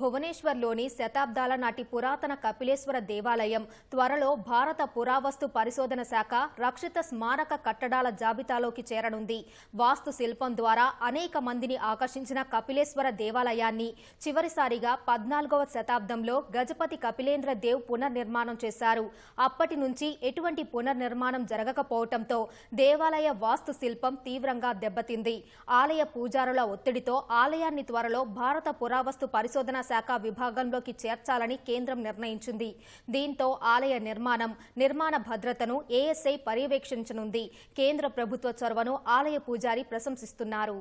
భువనేశ్వర్లోని శతాబ్దాల నాటి పురాతన కపిలేశ్వర దేవాలయం త్వరలో భారత పురావస్తు పరిశోధన శాఖ రక్షిత స్మారక కట్టడాల జాబితాలోకి చేరనుంది వాస్తు శిల్పం ద్వారా అనేక మందిని ఆకర్షించిన కపిలేశ్వర దేవాలయాన్ని చివరిసారిగా పద్నాలుగవ శతాబ్దంలో గజపతి కపిలేంద్ర దేవ్ పునర్నిర్మాణం చేశారు అప్పటి నుంచి ఎటువంటి పునర్నిర్మాణం జరగకపోవడంతో దేవాలయ వాస్తు శిల్పం తీవ్రంగా దెబ్బతింది ఆలయ పూజారుల ఒత్తిడితో ఆలయాన్ని త్వరలో భారత పురావస్తు పరిశోధన శాఖ విభాగంలోకి చేర్చాలని కేంద్రం నిర్ణయించింది దీంతో ఆలయ నిర్మాణం నిర్మాణ భద్రతను ఏఎస్ఐ పర్యవేక్షించనుంది కేంద్ర ప్రభుత్వ చొరవను ఆలయ పూజారి ప్రశంసిస్తున్నారు